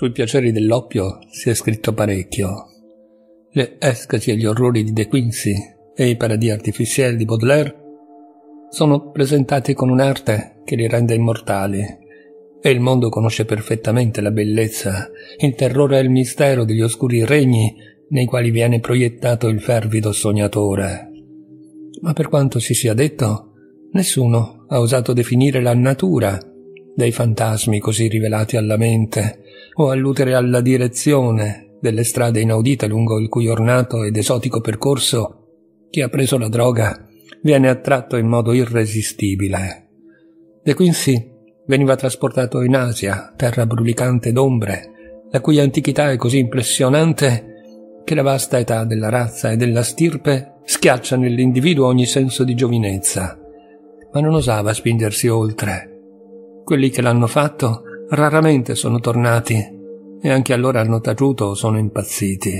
Sui piaceri dell'oppio si è scritto parecchio. Le escaci e gli orrori di De Quincy e i paradis artificiali di Baudelaire sono presentati con un'arte che li rende immortali e il mondo conosce perfettamente la bellezza, il terrore e il mistero degli oscuri regni nei quali viene proiettato il fervido sognatore. Ma per quanto si sia detto, nessuno ha osato definire la natura dei fantasmi così rivelati alla mente, o alludere alla direzione delle strade inaudite lungo il cui ornato ed esotico percorso chi ha preso la droga viene attratto in modo irresistibile. De Quincy veniva trasportato in Asia, terra brulicante d'ombre, la cui antichità è così impressionante che la vasta età della razza e della stirpe schiaccia nell'individuo ogni senso di giovinezza, ma non osava spingersi oltre quelli che l'hanno fatto raramente sono tornati e anche allora hanno taciuto o sono impazziti.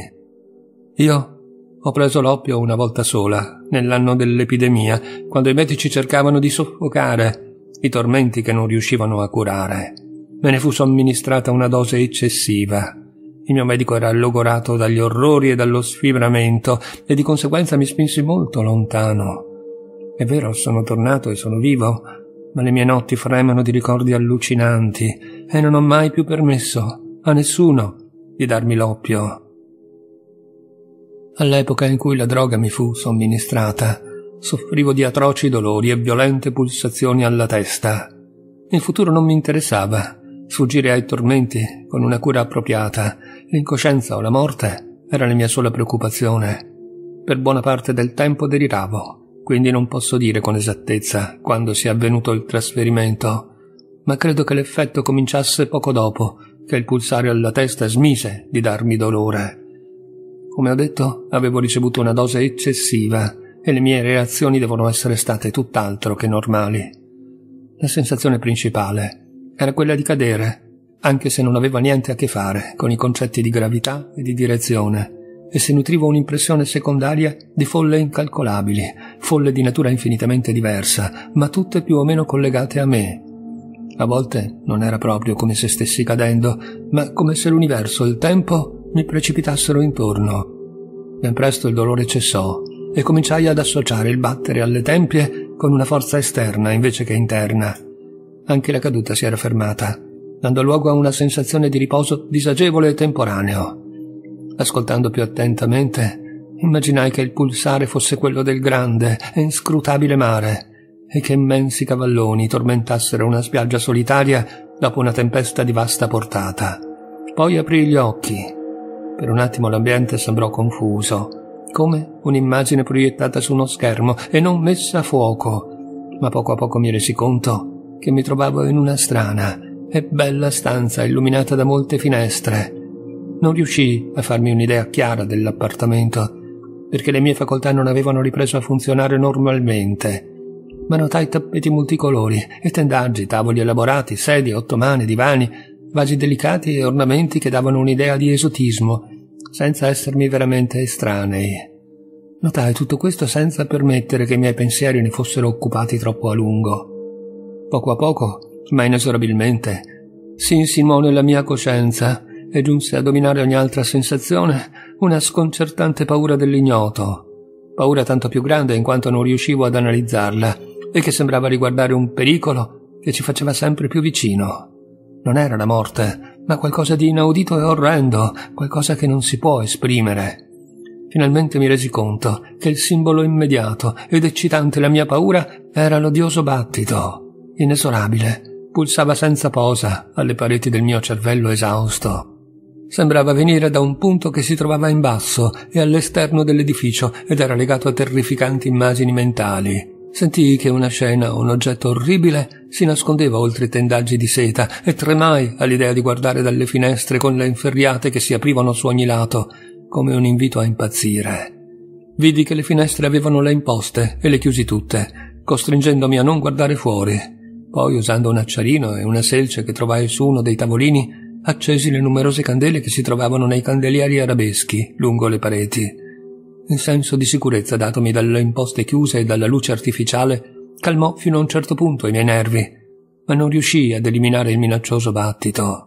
Io ho preso l'oppio una volta sola, nell'anno dell'epidemia, quando i medici cercavano di soffocare i tormenti che non riuscivano a curare. Me ne fu somministrata una dose eccessiva. Il mio medico era logorato dagli orrori e dallo sfibramento e di conseguenza mi spinsi molto lontano. È vero, sono tornato e sono vivo, ma le mie notti fremano di ricordi allucinanti e non ho mai più permesso a nessuno di darmi l'oppio. All'epoca in cui la droga mi fu somministrata, soffrivo di atroci dolori e violente pulsazioni alla testa. Il futuro non mi interessava. Sfuggire ai tormenti con una cura appropriata, l'incoscienza o la morte era la mia sola preoccupazione. Per buona parte del tempo deliravo quindi non posso dire con esattezza quando sia avvenuto il trasferimento, ma credo che l'effetto cominciasse poco dopo che il pulsare alla testa smise di darmi dolore. Come ho detto, avevo ricevuto una dose eccessiva e le mie reazioni devono essere state tutt'altro che normali. La sensazione principale era quella di cadere, anche se non aveva niente a che fare con i concetti di gravità e di direzione e si nutriva un'impressione secondaria di folle incalcolabili, folle di natura infinitamente diversa, ma tutte più o meno collegate a me. A volte non era proprio come se stessi cadendo, ma come se l'universo e il tempo mi precipitassero intorno. Ben presto il dolore cessò e cominciai ad associare il battere alle tempie con una forza esterna invece che interna. Anche la caduta si era fermata, dando luogo a una sensazione di riposo disagevole e temporaneo. Ascoltando più attentamente, immaginai che il pulsare fosse quello del grande e inscrutabile mare e che immensi cavalloni tormentassero una spiaggia solitaria dopo una tempesta di vasta portata. Poi aprì gli occhi. Per un attimo l'ambiente sembrò confuso, come un'immagine proiettata su uno schermo e non messa a fuoco, ma poco a poco mi resi conto che mi trovavo in una strana e bella stanza illuminata da molte finestre, non riuscii a farmi un'idea chiara dell'appartamento, perché le mie facoltà non avevano ripreso a funzionare normalmente. Ma notai tappeti multicolori e tendaggi, tavoli elaborati, sedie, ottomane, divani, vasi delicati e ornamenti che davano un'idea di esotismo, senza essermi veramente estranei. Notai tutto questo senza permettere che i miei pensieri ne fossero occupati troppo a lungo. Poco a poco, ma inesorabilmente, si insinuò nella mia coscienza e giunse a dominare ogni altra sensazione una sconcertante paura dell'ignoto, paura tanto più grande in quanto non riuscivo ad analizzarla e che sembrava riguardare un pericolo che ci faceva sempre più vicino. Non era la morte, ma qualcosa di inaudito e orrendo, qualcosa che non si può esprimere. Finalmente mi resi conto che il simbolo immediato ed eccitante della mia paura era l'odioso battito, inesorabile, pulsava senza posa alle pareti del mio cervello esausto. Sembrava venire da un punto che si trovava in basso e all'esterno dell'edificio ed era legato a terrificanti immagini mentali. Sentii che una scena un oggetto orribile si nascondeva oltre i tendaggi di seta e tremai all'idea di guardare dalle finestre con le inferriate che si aprivano su ogni lato, come un invito a impazzire. Vidi che le finestre avevano le imposte e le chiusi tutte, costringendomi a non guardare fuori. Poi, usando un acciarino e una selce che trovai su uno dei tavolini, accesi le numerose candele che si trovavano nei candelieri arabeschi lungo le pareti. Il senso di sicurezza datomi dalle imposte chiuse e dalla luce artificiale calmò fino a un certo punto i miei nervi, ma non riuscii ad eliminare il minaccioso battito.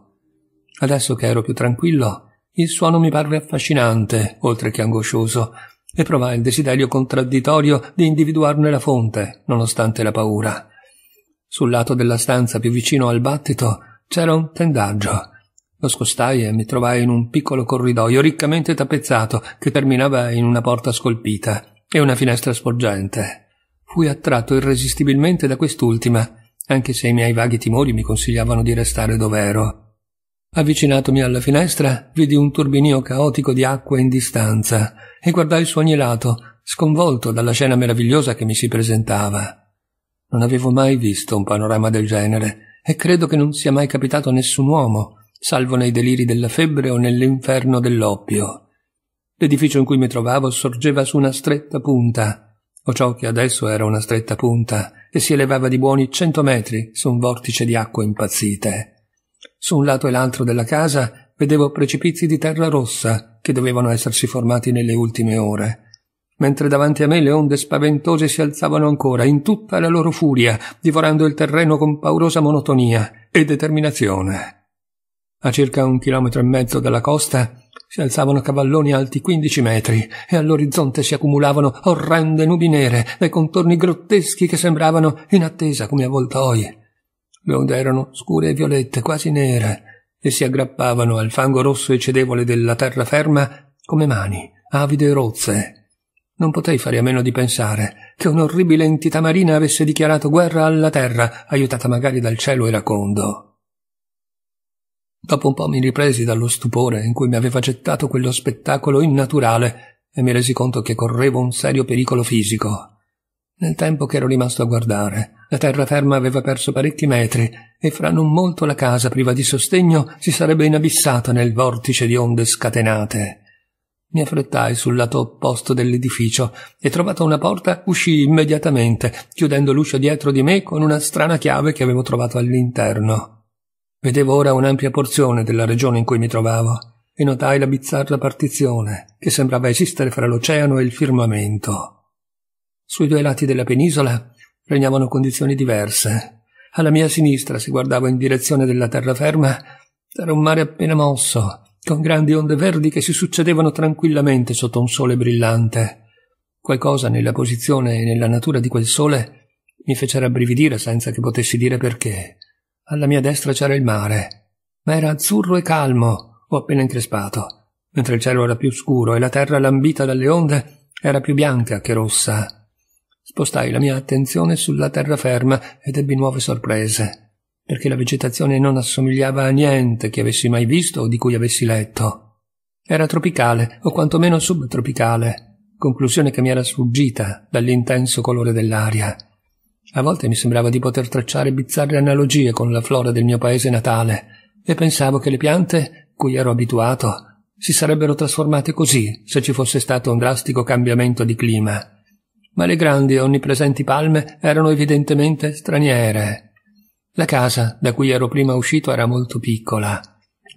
Adesso che ero più tranquillo, il suono mi parve affascinante, oltre che angoscioso, e provai il desiderio contraddittorio di individuarne la fonte, nonostante la paura. Sul lato della stanza più vicino al battito c'era un tendaggio lo scostai e mi trovai in un piccolo corridoio riccamente tappezzato che terminava in una porta scolpita e una finestra sporgente. Fui attratto irresistibilmente da quest'ultima, anche se i miei vaghi timori mi consigliavano di restare dov'ero. Avvicinatomi alla finestra, vidi un turbinio caotico di acqua in distanza e guardai su ogni lato, sconvolto dalla scena meravigliosa che mi si presentava. Non avevo mai visto un panorama del genere e credo che non sia mai capitato a nessun uomo, salvo nei deliri della febbre o nell'inferno dell'oppio. L'edificio in cui mi trovavo sorgeva su una stretta punta, o ciò che adesso era una stretta punta, e si elevava di buoni cento metri su un vortice di acque impazzite. Su un lato e l'altro della casa vedevo precipizi di terra rossa che dovevano essersi formati nelle ultime ore mentre davanti a me le onde spaventose si alzavano ancora in tutta la loro furia, divorando il terreno con paurosa monotonia e determinazione. A circa un chilometro e mezzo dalla costa si alzavano cavalloni alti 15 metri e all'orizzonte si accumulavano orrende nubi nere dai contorni grotteschi che sembravano in attesa come avvoltoi. Le onde erano scure e violette, quasi nere, e si aggrappavano al fango rosso e cedevole della terraferma come mani, avide e rozze. Non potei fare a meno di pensare che un'orribile entità marina avesse dichiarato guerra alla terra, aiutata magari dal cielo iracondo. Dopo un po' mi ripresi dallo stupore in cui mi aveva gettato quello spettacolo innaturale e mi resi conto che correvo un serio pericolo fisico. Nel tempo che ero rimasto a guardare, la terraferma aveva perso parecchi metri e fra non molto la casa priva di sostegno si sarebbe inabissata nel vortice di onde scatenate. Mi affrettai sul lato opposto dell'edificio e trovata una porta uscii immediatamente, chiudendo l'uscio dietro di me con una strana chiave che avevo trovato all'interno. Vedevo ora un'ampia porzione della regione in cui mi trovavo e notai la bizzarra partizione che sembrava esistere fra l'oceano e il firmamento. Sui due lati della penisola regnavano condizioni diverse. Alla mia sinistra, se guardavo in direzione della terraferma, c'era un mare appena mosso, con grandi onde verdi che si succedevano tranquillamente sotto un sole brillante. Qualcosa nella posizione e nella natura di quel sole mi fece rabbrividire senza che potessi dire perché. Alla mia destra c'era il mare, ma era azzurro e calmo, o appena increspato, mentre il cielo era più scuro e la terra lambita dalle onde era più bianca che rossa. Spostai la mia attenzione sulla terraferma ed ebbi nuove sorprese, perché la vegetazione non assomigliava a niente che avessi mai visto o di cui avessi letto. Era tropicale, o quantomeno subtropicale, conclusione che mi era sfuggita dall'intenso colore dell'aria a volte mi sembrava di poter tracciare bizzarre analogie con la flora del mio paese natale e pensavo che le piante, cui ero abituato, si sarebbero trasformate così se ci fosse stato un drastico cambiamento di clima. Ma le grandi e onnipresenti palme erano evidentemente straniere. La casa da cui ero prima uscito era molto piccola,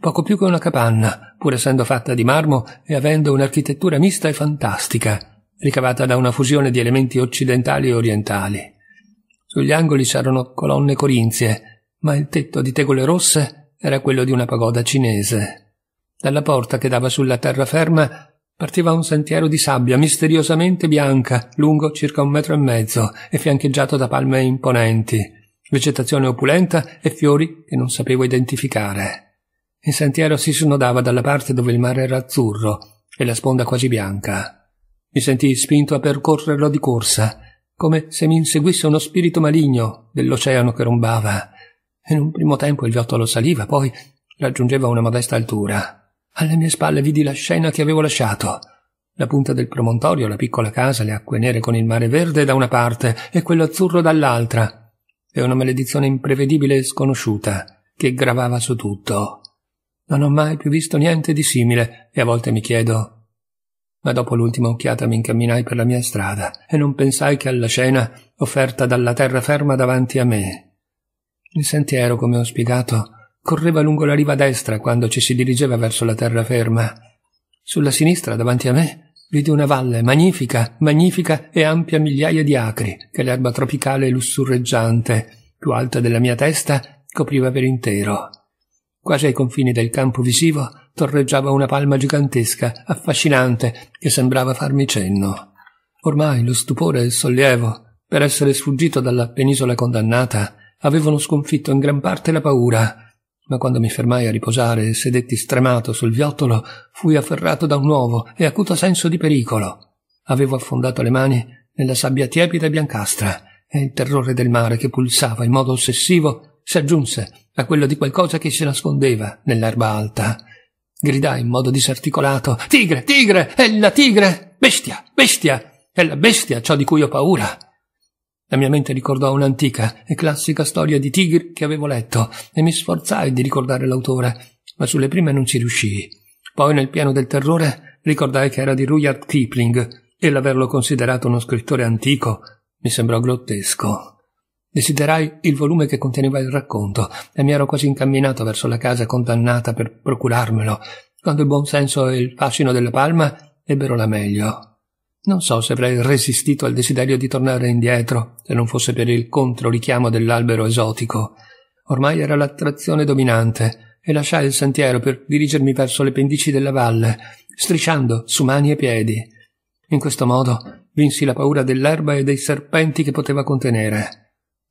poco più che una capanna, pur essendo fatta di marmo e avendo un'architettura mista e fantastica, ricavata da una fusione di elementi occidentali e orientali. Sugli angoli c'erano colonne corinzie, ma il tetto di tegole rosse era quello di una pagoda cinese. Dalla porta che dava sulla terraferma partiva un sentiero di sabbia misteriosamente bianca, lungo circa un metro e mezzo e fiancheggiato da palme imponenti, vegetazione opulenta e fiori che non sapevo identificare. Il sentiero si snodava dalla parte dove il mare era azzurro e la sponda quasi bianca. Mi sentii spinto a percorrerlo di corsa come se mi inseguisse uno spirito maligno dell'oceano che rombava. In un primo tempo il viottolo saliva, poi raggiungeva una modesta altura. Alle mie spalle vidi la scena che avevo lasciato. La punta del promontorio, la piccola casa, le acque nere con il mare verde da una parte e quello azzurro dall'altra. E una maledizione imprevedibile e sconosciuta che gravava su tutto. Non ho mai più visto niente di simile e a volte mi chiedo ma dopo l'ultima occhiata mi incamminai per la mia strada e non pensai che alla scena offerta dalla terraferma davanti a me. Il sentiero, come ho spiegato, correva lungo la riva destra quando ci si dirigeva verso la terraferma. Sulla sinistra, davanti a me, vidi una valle magnifica, magnifica e ampia migliaia di acri, che l'erba tropicale lussurreggiante, più alta della mia testa, copriva per intero. Quasi ai confini del campo visivo torreggiava una palma gigantesca, affascinante, che sembrava farmi cenno. Ormai lo stupore e il sollievo, per essere sfuggito dalla penisola condannata, avevano sconfitto in gran parte la paura, ma quando mi fermai a riposare e sedetti stremato sul viottolo, fui afferrato da un nuovo e acuto senso di pericolo. Avevo affondato le mani nella sabbia tiepida e biancastra, e il terrore del mare che pulsava in modo ossessivo si aggiunse a quello di qualcosa che si nascondeva nell'erba alta Gridai in modo disarticolato: Tigre, tigre, è la tigre! Bestia, bestia! È la bestia ciò di cui ho paura! La mia mente ricordò un'antica e classica storia di tigri che avevo letto e mi sforzai di ricordare l'autore, ma sulle prime non ci riuscii. Poi, nel piano del terrore, ricordai che era di Rudyard Kipling e l'averlo considerato uno scrittore antico mi sembrò grottesco. Desiderai il volume che conteneva il racconto e mi ero quasi incamminato verso la casa condannata per procurarmelo, quando il buon senso e il fascino della palma ebbero la meglio. Non so se avrei resistito al desiderio di tornare indietro, se non fosse per il controrichiamo dell'albero esotico. Ormai era l'attrazione dominante, e lasciai il sentiero per dirigermi verso le pendici della valle, strisciando su mani e piedi. In questo modo vinsi la paura dell'erba e dei serpenti che poteva contenere.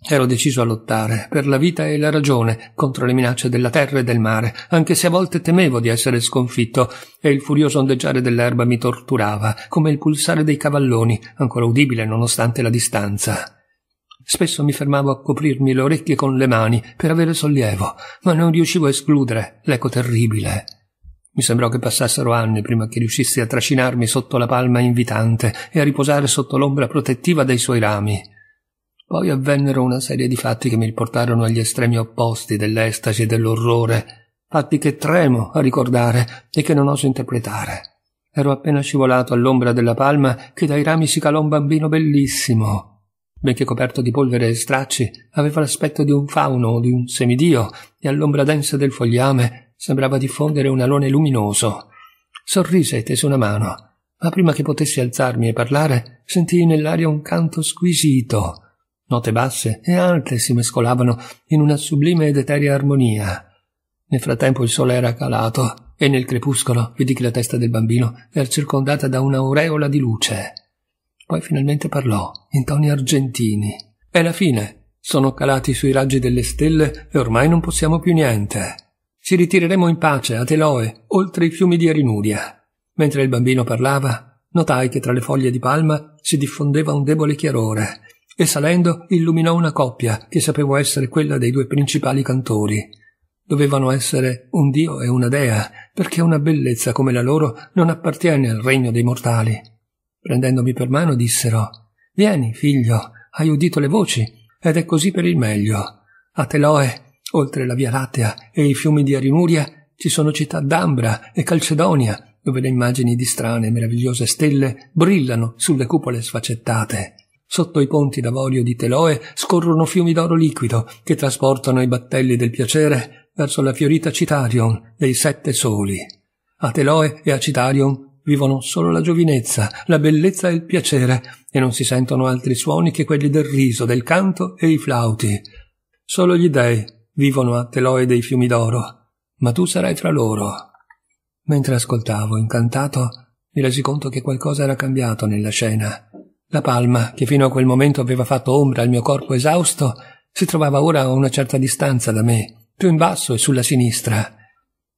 Ero deciso a lottare per la vita e la ragione contro le minacce della terra e del mare, anche se a volte temevo di essere sconfitto e il furioso ondeggiare dell'erba mi torturava, come il pulsare dei cavalloni, ancora udibile nonostante la distanza. Spesso mi fermavo a coprirmi le orecchie con le mani per avere sollievo, ma non riuscivo a escludere l'eco terribile. Mi sembrò che passassero anni prima che riuscissi a trascinarmi sotto la palma invitante e a riposare sotto l'ombra protettiva dei suoi rami. Poi avvennero una serie di fatti che mi riportarono agli estremi opposti dell'estasi e dell'orrore, fatti che tremo a ricordare e che non oso interpretare. Ero appena scivolato all'ombra della palma che dai rami si calò un bambino bellissimo, benché coperto di polvere e stracci, aveva l'aspetto di un fauno o di un semidio, e all'ombra densa del fogliame sembrava diffondere un alone luminoso. Sorrise e tese una mano, ma prima che potessi alzarmi e parlare, sentii nell'aria un canto squisito, Note basse e alte si mescolavano in una sublime ed eterea armonia. Nel frattempo il sole era calato e nel crepuscolo vedi che la testa del bambino era circondata da un'aureola di luce. Poi finalmente parlò, in toni argentini. È la fine. Sono calati sui raggi delle stelle e ormai non possiamo più niente. Ci ritireremo in pace a Teloe, oltre i fiumi di Arinuria. Mentre il bambino parlava, notai che tra le foglie di palma si diffondeva un debole chiarore e salendo illuminò una coppia che sapevo essere quella dei due principali cantori. Dovevano essere un dio e una dea, perché una bellezza come la loro non appartiene al regno dei mortali. Prendendomi per mano dissero Vieni, figlio, hai udito le voci, ed è così per il meglio. A Teloe, oltre la Via Lattea e i fiumi di Arimuria, ci sono città d'Ambra e Calcedonia, dove le immagini di strane e meravigliose stelle brillano sulle cupole sfaccettate. Sotto i ponti d'avorio di Teloe scorrono fiumi d'oro liquido che trasportano i battelli del piacere verso la fiorita Citarion dei sette soli. A Teloe e a Citarion vivono solo la giovinezza, la bellezza e il piacere, e non si sentono altri suoni che quelli del riso, del canto e i flauti. Solo gli dei vivono a Teloe dei fiumi d'oro, ma tu sarai tra loro. Mentre ascoltavo, incantato, mi resi conto che qualcosa era cambiato nella scena la palma, che fino a quel momento aveva fatto ombra al mio corpo esausto, si trovava ora a una certa distanza da me, più in basso e sulla sinistra.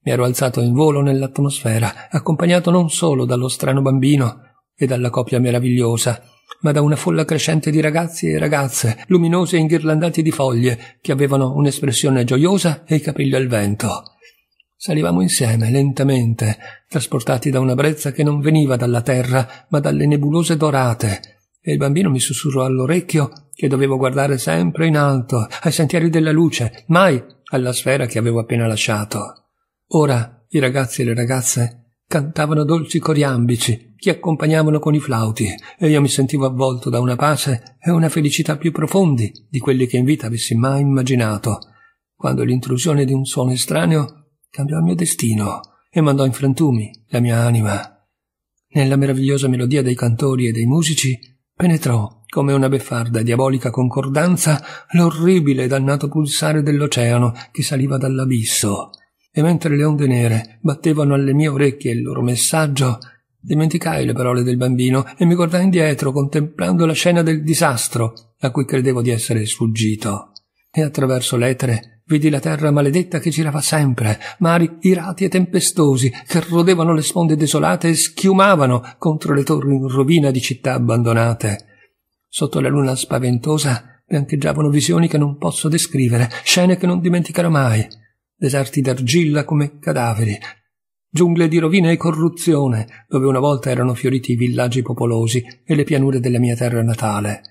Mi ero alzato in volo nell'atmosfera, accompagnato non solo dallo strano bambino e dalla coppia meravigliosa, ma da una folla crescente di ragazzi e ragazze, luminosi e inghirlandati di foglie, che avevano un'espressione gioiosa e i capelli al vento. Salivamo insieme, lentamente, trasportati da una brezza che non veniva dalla terra, ma dalle nebulose dorate, e il bambino mi sussurrò all'orecchio che dovevo guardare sempre in alto, ai sentieri della luce, mai alla sfera che avevo appena lasciato. Ora i ragazzi e le ragazze cantavano dolci coriambici che accompagnavano con i flauti e io mi sentivo avvolto da una pace e una felicità più profondi di quelli che in vita avessi mai immaginato, quando l'intrusione di un suono estraneo cambiò il mio destino e mandò in frantumi la mia anima. Nella meravigliosa melodia dei cantori e dei musici Penetrò, come una beffarda e diabolica concordanza, l'orribile e dannato pulsare dell'oceano che saliva dall'abisso. E mentre le onde nere battevano alle mie orecchie il loro messaggio, dimenticai le parole del bambino e mi guardai indietro contemplando la scena del disastro a cui credevo di essere sfuggito. E attraverso l'etere Vidi la terra maledetta che girava sempre, mari irati e tempestosi che rodevano le sponde desolate e schiumavano contro le torri in rovina di città abbandonate. Sotto la luna spaventosa biancheggiavano visioni che non posso descrivere, scene che non dimenticherò mai. Deserti d'argilla come cadaveri, giungle di rovina e corruzione, dove una volta erano fioriti i villaggi popolosi e le pianure della mia terra natale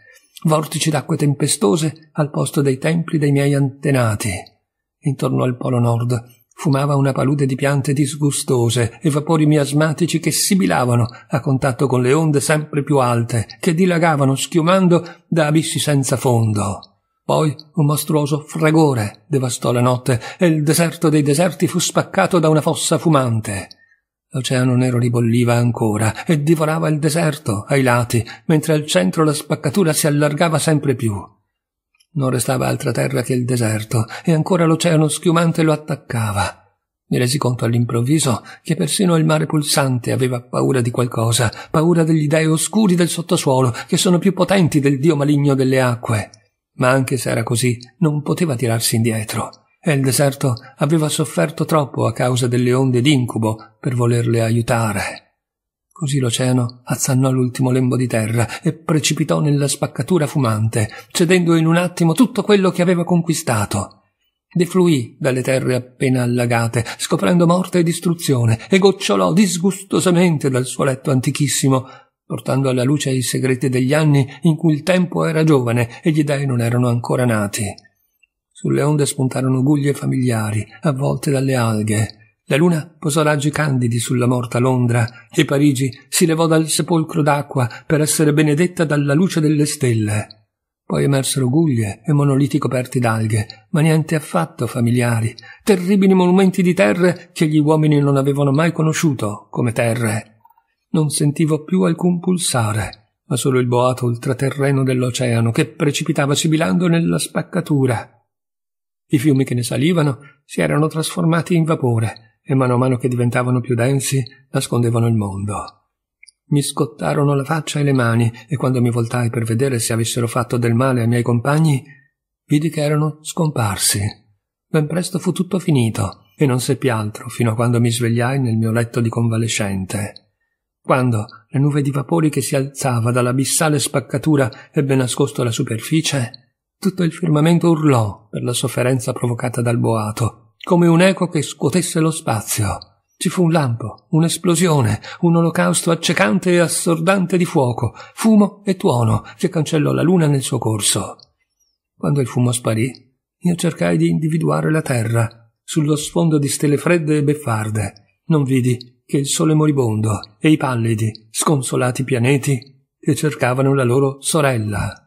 vortici d'acque tempestose al posto dei templi dei miei antenati. Intorno al polo nord fumava una palude di piante disgustose e vapori miasmatici che sibilavano a contatto con le onde sempre più alte che dilagavano schiumando da abissi senza fondo. Poi un mostruoso fragore devastò la notte e il deserto dei deserti fu spaccato da una fossa fumante. L'oceano nero ribolliva ancora e divorava il deserto ai lati, mentre al centro la spaccatura si allargava sempre più. Non restava altra terra che il deserto, e ancora l'oceano schiumante lo attaccava. Mi resi conto all'improvviso che persino il mare pulsante aveva paura di qualcosa, paura degli dei oscuri del sottosuolo, che sono più potenti del dio maligno delle acque. Ma anche se era così, non poteva tirarsi indietro e il deserto aveva sofferto troppo a causa delle onde d'incubo per volerle aiutare. Così l'oceano azzannò l'ultimo lembo di terra e precipitò nella spaccatura fumante, cedendo in un attimo tutto quello che aveva conquistato. Defluì dalle terre appena allagate, scoprendo morte e distruzione, e gocciolò disgustosamente dal suo letto antichissimo, portando alla luce i segreti degli anni in cui il tempo era giovane e gli dei non erano ancora nati. Sulle onde spuntarono guglie familiari, avvolte dalle alghe. La luna posò raggi candidi sulla morta Londra e Parigi si levò dal sepolcro d'acqua per essere benedetta dalla luce delle stelle. Poi emersero guglie e monoliti coperti d'alghe, ma niente affatto familiari, terribili monumenti di terre che gli uomini non avevano mai conosciuto come terre. Non sentivo più alcun pulsare, ma solo il boato ultraterreno dell'oceano che precipitava sibilando nella spaccatura. I fiumi che ne salivano si erano trasformati in vapore e mano a mano che diventavano più densi nascondevano il mondo. Mi scottarono la faccia e le mani e quando mi voltai per vedere se avessero fatto del male ai miei compagni, vidi che erano scomparsi. Ben presto fu tutto finito e non seppi altro fino a quando mi svegliai nel mio letto di convalescente. Quando la nuve di vapori che si alzava dall'abissale spaccatura ebbe nascosto la superficie, tutto il firmamento urlò per la sofferenza provocata dal boato, come un'eco che scuotesse lo spazio. Ci fu un lampo, un'esplosione, un olocausto accecante e assordante di fuoco, fumo e tuono che cancellò la luna nel suo corso. Quando il fumo sparì, io cercai di individuare la terra, sullo sfondo di stelle fredde e beffarde. Non vidi che il sole moribondo e i pallidi, sconsolati pianeti che cercavano la loro sorella.